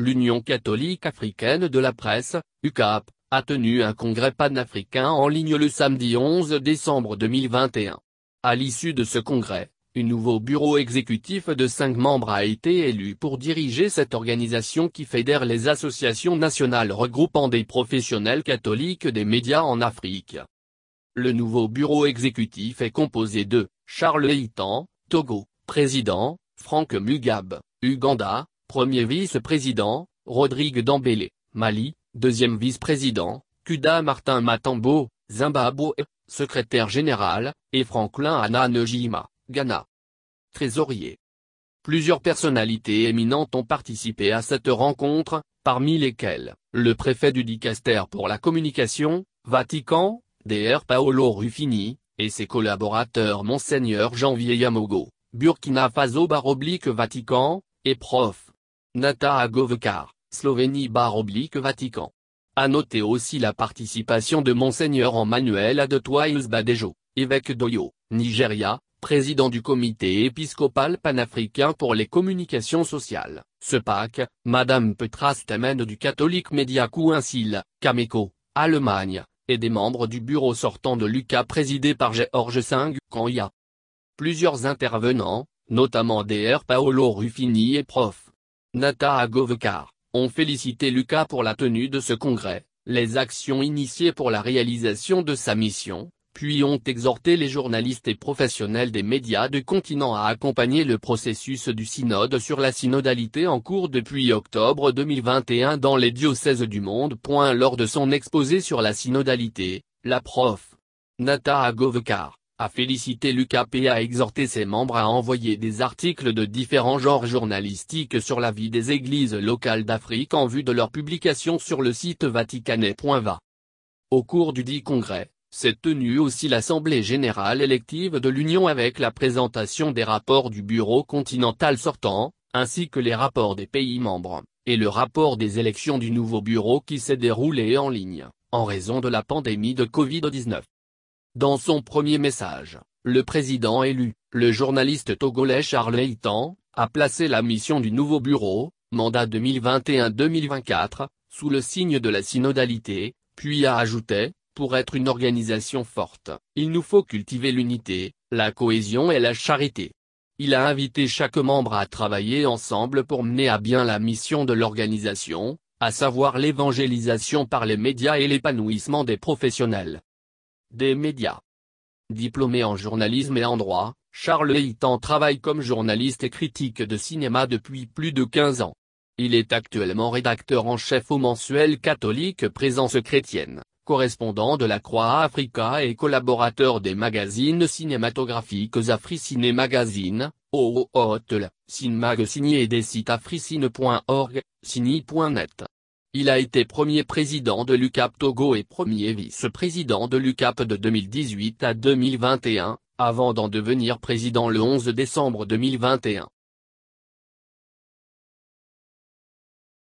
l'Union catholique africaine de la presse, UCAP, a tenu un congrès panafricain en ligne le samedi 11 décembre 2021. À l'issue de ce congrès, un nouveau bureau exécutif de cinq membres a été élu pour diriger cette organisation qui fédère les associations nationales regroupant des professionnels catholiques des médias en Afrique. Le nouveau bureau exécutif est composé de Charles Eitan, Togo, président, Franck Mugabe, Uganda, Premier vice-président, Rodrigue Dambélé, Mali, deuxième vice-président, Kuda Martin Matambo, Zimbabwe, secrétaire général, et Franklin Nejima, Ghana. Trésorier. Plusieurs personnalités éminentes ont participé à cette rencontre, parmi lesquelles, le préfet du Dicaster pour la communication, Vatican, Dr Paolo Ruffini, et ses collaborateurs Monseigneur Jean Yamogo Burkina Faso baroblique Vatican, et Prof. Nata Agovekar, Slovénie barre oblique Vatican. À noter aussi la participation de Monseigneur Emmanuel Adetoyus Badejo, évêque d'Oyo, Nigeria, président du comité épiscopal panafricain pour les communications sociales. Ce Pâques, Madame Petra du catholique Média council Cameco, Allemagne, et des membres du bureau sortant de Lucas présidé par Georges Singh Kanya. Plusieurs intervenants, notamment Dr Paolo Ruffini et Prof. Nata Agovkar, ont félicité Lucas pour la tenue de ce congrès, les actions initiées pour la réalisation de sa mission, puis ont exhorté les journalistes et professionnels des médias du continent à accompagner le processus du synode sur la synodalité en cours depuis octobre 2021 dans les diocèses du monde. Lors de son exposé sur la synodalité, la prof. Nata Agovkar a félicité l'UCAP et a exhorté ses membres à envoyer des articles de différents genres journalistiques sur la vie des églises locales d'Afrique en vue de leur publication sur le site vaticanet.va. Au cours du dit congrès, s'est tenue aussi l'Assemblée générale élective de l'Union avec la présentation des rapports du Bureau continental sortant, ainsi que les rapports des pays membres, et le rapport des élections du nouveau bureau qui s'est déroulé en ligne, en raison de la pandémie de Covid-19. Dans son premier message, le président élu, le journaliste togolais Charles Eitan, a placé la mission du nouveau bureau, mandat 2021-2024, sous le signe de la synodalité, puis a ajouté, pour être une organisation forte, il nous faut cultiver l'unité, la cohésion et la charité. Il a invité chaque membre à travailler ensemble pour mener à bien la mission de l'organisation, à savoir l'évangélisation par les médias et l'épanouissement des professionnels des médias. Diplômé en journalisme et en droit, Charles Eitan travaille comme journaliste et critique de cinéma depuis plus de 15 ans. Il est actuellement rédacteur en chef au mensuel catholique Présence chrétienne, correspondant de la Croix Africa et collaborateur des magazines cinématographiques Africiné Magazine, au Hotel, signé et des sites africine.org, cini.net. Il a été premier président de l'UCAP Togo et premier vice-président de l'UCAP de 2018 à 2021, avant d'en devenir président le 11 décembre 2021.